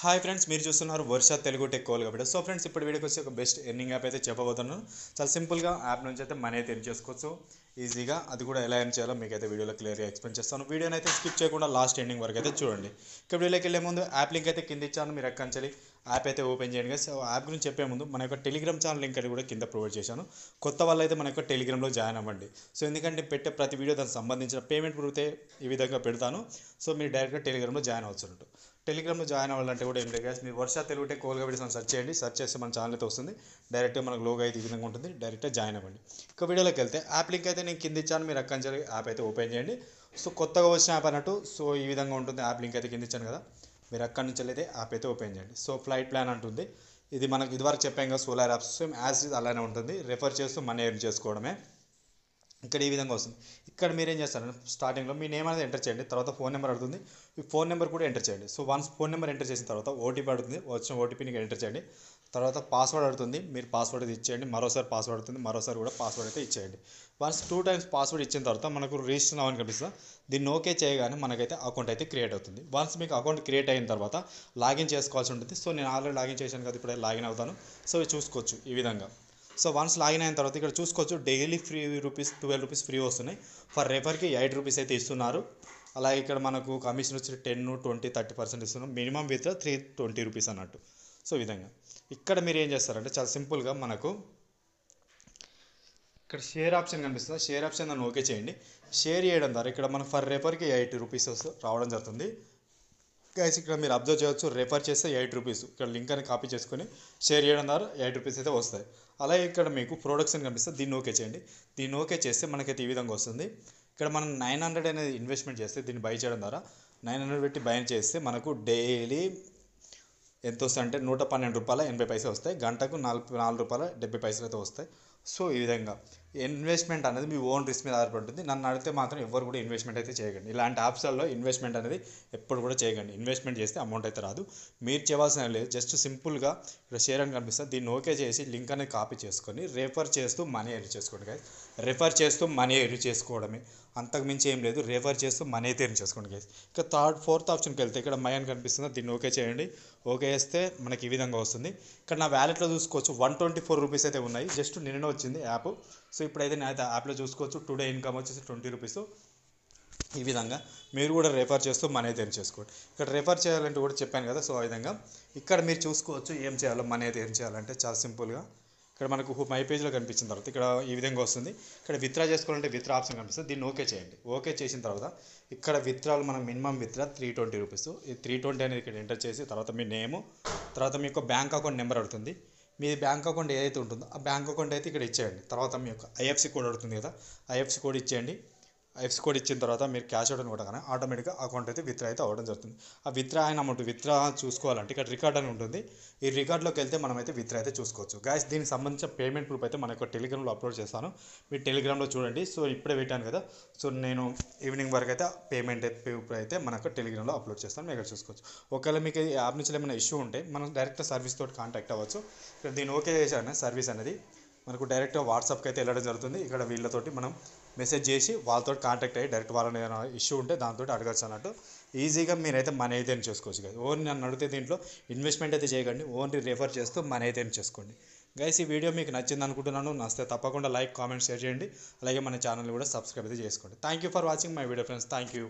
hi friends మీరు చూస్తున్నారు Varsha Telugu tech కోల్ కాబట్టి సో ఫ్రెండ్స్ ఇప్పుడు వీడియోకి వచ్చి ఒక బెస్ట్ ఎర్నింగ్ యాప్ అయితే చెప్పబోతున్నాను చాలా సింపుల్గా యాప్ నుంచి అయితే మనీ అయితే ఎర్న్ చేసుకోవచ్చు ఈజీగా అది కూడా ఎలా ఎర్న్ చేయాలో మీకు అయితే వీడియోలో క్లియర్గా ఎక్స్ప్లెయిన్ చేస్తాను వీడియోని అయితే స్కిప్ చేయకుండా లాస్ట్ ఎండింగ్ వరకు అయితే చూడండి ఇక వీడియోకి వెళ్ళే ముందు యాప్ లింక్ అయితే కింద ఇచ్చాను మీరు ఎక్కంచాలి యాప్ అయితే ఓపెన్ చేయండి సో యాప్ గురించి చెప్పే ముందు మన యొక్క టెలిగ్రామ్ ఛానల్ లింక్ అయితే కూడా కింద ప్రొవైడ్ చేశాను కొత్త వాళ్ళు అయితే మన యొక్క టెలిగ్రామ్లో జాయిన్ అవ్వండి సో ఎందుకంటే పెట్టే ప్రతి వీడియో దానికి సంబంధించిన పేమెంట్ ప్రూఫ్ ఈ విధంగా పెడతాను సో మీరు డైరెక్ట్గా టెలిగ్రామ్లో జాయిన్ అవుతున్నట్టు టెలిగ్రామ్ జాయిన్ అవ్వాలంటే కూడా ఏం లేదు గ్యాస్ మీరు వర్ష తెలుగుటే కోల్గా పెట్టి సర్చ్ చేయండి సర్చ్ చేస్తే మన ఛానల్ అయితే వస్తుంది డైరెక్ట్గా మనకు లోగో అయితే ఈ విధంగా ఉంటుంది డైరెక్ట్గా జాయిన్ అవ్వండి ఇక వీడియోలోకి వెళ్తే యాప్ లింక్ అయితే నేను కింద ఇచ్చాను మీరు అక్కడి నుంచి యాప్ అయితే ఓపెన్ చేయండి సో కొత్తగా వచ్చిన యాప్ అన్నట్టు సో ఈ విధంగా ఉంటుంది యాప్ లింక్ అయితే కింద ఇచ్చాను కదా మీరు అక్కడి నుంచి అయితే యాప్ అయితే ఓపెన్ చేయండి సో ఫ్లైట్ ప్లాన్ అంటుంది ఇది మనకు ఇదివరకు చెప్పాం కదా సోలార్ యాప్స్ సేమ్ యాజ్ అలానే ఉంటుంది రెఫర్ చేస్తూ మనీ ఎర్న్ చేసుకోవడమే ఇక్కడ ఈ విధంగా వస్తుంది ఇక్కడ మీరు ఏం చేస్తారు స్టార్టింగ్లో మీ నేమ్ అనేది ఎంటర్ చేయండి తర్వాత ఫోన్ నెంబర్ అడుగుతుంది ఈ ఫోన్ నెంబర్ కూడా ఎంటర్ చేయండి so once phone number enter చేసిన తర్వాత ఓటీపీ అడుగుతుంది వచ్చిన ఓటీపీని ఎంటర్ చేయండి తర్వాత పాస్వర్డ్ అడుగుతుంది మీరు పాస్వర్డ్ అయితే ఇచ్చేయండి మరోసారి పాస్వర్డ్ అడుగుతుంది మరోసారి కూడా పాస్వర్డ్ అయితే ఇచ్చేయండి వన్స్ టూ టైమ్స్ పాస్వర్డ్ ఇచ్చిన తర్వాత మనకు రిజిస్టర్ అవ్వని కనిపిస్తుంది దీన్ని ఓకే చేయగానే మనకైతే అకౌంట్ అయితే క్రియేట్ అవుతుంది వన్స్ మీకు అకౌంట్ క్రియేట్ అయిన తర్వాత లాగిన్ చేసుకోవాల్సి ఉంటుంది సో నేను ఆల్రెడీ లాగిన్ చేశాను కదా ఇప్పుడే లాగిన్ అవుతాను సో చూసుకోవచ్చు ఈ విధంగా సో వన్స్ లాగిన్ అయిన తర్వాత ఇక్కడ చూసుకోవచ్చు daily free rupees twelve rupees free వస్తున్నాయి ఫర్ రెఫర్కి ఎయిట్ రూపీస్ అయితే ఇస్తున్నారు అలాగే ఇక్కడ మనకు కమిషన్ వచ్చి టెన్ ట్వంటీ థర్టీ పర్సెంట్ ఇస్తున్నాం minimum with three twenty rupees అన్నట్టు సో విధంగా ఇక్కడ మీరు ఏం చేస్తారంటే చాలా సింపుల్గా మనకు ఇక్కడ షేర్ ఆప్షన్ కనిపిస్తుంది షేర్ ఆప్షన్ దాన్ని ఓకే చేయండి షేర్ చేయడం ద్వారా ఇక్కడ మనం ఫర్ రేపర్కి ఎయిటీ రూపీస్ రావడం జరుగుతుంది గైస్ ఇక్కడ మీరు అబ్జర్వ్ చేయవచ్చు రెఫర్ చేస్తే ఎయిట్ రూపీస్ ఇక్కడ లింక్ అని కాపీ చేసుకొని షేర్ చేయడం ద్వారా ఎయిట్ రూపీస్ అయితే వస్తాయి అలాగే ఇక్కడ మీకు ప్రొడక్ట్స్ అని కనిపిస్తే దీన్ని ఓకే చేయండి దీన్ని ఓకే చేస్తే మనకైతే ఈ విధంగా వస్తుంది ఇక్కడ మనం నైన్ హండ్రెడ్ అనేది ఇన్వెస్ట్మెంట్ చేస్తే దీన్ని బై చేయడం ద్వారా నైన్ హండ్రెడ్ పెట్టి బై చేస్తే మనకు డైలీ ఎంత వస్తుంది అంటే నూట పన్నెండు రూపాయల ఎనభై పైసలు వస్తాయి గంటకు నాలుగు నాలుగు రూపాయల డెబ్బై పైసలు అయితే వస్తాయి సో ఈ విధంగా ఇన్వెస్ట్మెంట్ అనేది మీ ఓన్ రిస్క్ మీద ఆధారపడుతుంది ఉంటుంది నన్ను అడిగితే మాత్రం ఎవరు కూడా ఇన్వెస్ట్మెంట్ అయితే చేయకండి ఇలాంటి యాప్స్లలో ఇన్వెస్ట్మెంట్ అనేది ఎప్పుడు కూడా చేయకండి ఇన్వెస్ట్మెంట్ చేస్తే అమౌంట్ అయితే రాదు మీరు చేయాల్సిన లేదు జస్ట్ సింపుల్గా ఇక్కడ షేర్ అని కనిపిస్తుంది దీన్ని ఓకే చేసి లింక్ అనేది కాపీ చేసుకొని రెఫర్ చేస్తూ మనీ ఎర్రీ చేసుకోండి కదా రెఫర్ చేస్తూ మనీ ఎర్రీ చేసుకోవడమే అంతకుమించి ఏం లేదు రెఫర్ చేస్తూ మనీ అయితే చేసుకోండి కదా ఇక థర్డ్ ఫోర్త్ ఆప్షన్కి వెళ్తే ఇక్కడ మై అని కనిపిస్తుంది దీన్ని ఓకే చేయండి ఓకే చేస్తే మనకి ఈ విధంగా వస్తుంది ఇక్కడ నా వ్యాలెట్లో చూసుకోవచ్చు వన్ ట్వంటీ ఫోర్ రూపీస్ అయితే ఉన్నాయి జస్ట్ నిన్న వచ్చింది యాప్ సో ఇప్పుడైతే అయితే యాప్లో చూసుకోవచ్చు టుడే ఇన్కమ్ వచ్చేసి ట్వంటీ రూపీస్ ఈ విధంగా మీరు కూడా రెఫర్ చేస్తూ మనీ అయితే ఎర్న్ చేసుకోండి ఇక్కడ రెఫర్ చేయాలంటే కూడా చెప్పాను కదా సో ఆ విధంగా ఇక్కడ మీరు చూసుకోవచ్చు ఏం చేయాలో మనీ అయితే ఏం చేయాలంటే చాలా సింపుల్గా ఇక్కడ మనకు మై పేజ్లో కనిపించిన తర్వాత ఇక్కడ ఈ విధంగా వస్తుంది ఇక్కడ విత్డ్రా చేసుకోవాలంటే విత్డ్రా ఆప్షన్ కనిపిస్తుంది దీన్ని ఓకే చేయండి ఓకే చేసిన తర్వాత ఇక్కడ విత్డ్రాలు మనం minimum withdraw three twenty rupees ఈ త్రీ ట్వంటీ అనేది ఇక్కడ ఎంటర్ చేసి తర్వాత మీ నేము తర్వాత మీకు బ్యాంక్ అకౌంట్ నెంబర్ అడుగుతుంది మీ బ్యాంక్ అకౌంట్ ఏదైతే ఉంటుందో ఆ బ్యాంక్ అకౌంట్ అయితే ఇక్కడ ఇచ్చేయండి తర్వాత మీ యొక్క ఐఎఫ్సి కోడ్ అడుగుతుంది కదా ఐఎఫ్సి కోడ్ ఇచ్చేయండి ఎఫ్స్ కోడ్ ఇచ్చిన తర్వాత మీరు క్యాష్ అవుట్ కూడా కానీ ఆటోమేటిక్గా అకౌంట్ అయితే విత్డ్రా అయితే అవ్వడం జరుగుతుంది ఆ విత్డ్రా అయిన అమౌంట్ విత్డ్రా చూసుకోవాలంటే ఇక్కడ రికార్డ్ అని ఉంటుంది ఈ రికార్డ్లోకి వెళ్తే మనం అయితే విత్డ్రా అయితే చూసుకోవచ్చు గ్యాస్ దీనికి సంబంధించిన పేమెంట్ ప్రూఫ్ అయితే మన యొక్క టెలిగ్రామ్లో అప్లోడ్ చేస్తాను మీరు టెలిగ్రామ్లో చూడండి సో ఇప్పుడే పెట్టాను కదా సో నేను ఈవినింగ్ వరకు అయితే పేమెంట్ ప్రూఫ్ అయితే మన యొక్క టెలిగ్రామ్లో అప్లోడ్ చేస్తాను మీరు ఇక్కడ చూసుకోవచ్చు ఒకవేళ మీకు యాప్ నుంచి ఏమైనా ఇష్యూ ఉంటే మనం డైరెక్ట్ సర్వీస్ తోటి కాంటాక్ట్ అవ్వచ్చు దీన్ని ఓకే చేశాను సర్వీస్ అనేది మనకు డైరెక్ట్గా వాట్సాప్కి అయితే వెళ్ళడం జరుగుతుంది ఇక్కడ వీళ్ళతోటి మనం మెసేజ్ చేసి వాళ్ళతో కాంటాక్ట్ అయ్యి డైరెక్ట్ వాళ్ళని ఏదైనా ఇష్యూ ఉంటే దాంతో అడగచ్చు అన్నట్టు ఈజీగా మీరు అయితే మనీ అయితే చేసుకోవచ్చు కదా ఓన్లీ నన్ను అడిగితే దీంట్లో ఇన్వెస్ట్మెంట్ అయితే చేయకండి ఓన్లీ రిఫర్ చేస్తూ మనీ అయితే చేసుకోండి గైస్ ఈ వీడియో మీకు నచ్చింది అనుకుంటున్నాను నస్తే తప్పకుండా లైక్ కామెంట్ షేర్ చేయండి అలాగే మన ఛానల్ని కూడా సబ్స్క్రైబ్ అయితే చేసుకోండి thank you for watching my video friends thank you